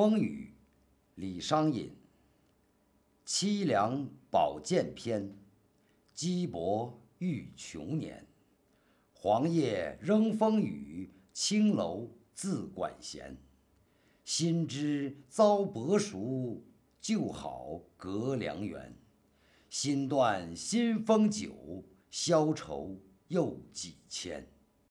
风雨，李商隐。凄凉宝剑篇，羁薄欲穷年。黄叶仍风雨，青楼自管弦。心知遭薄熟，旧好隔良缘。心断新风酒，消愁又几千。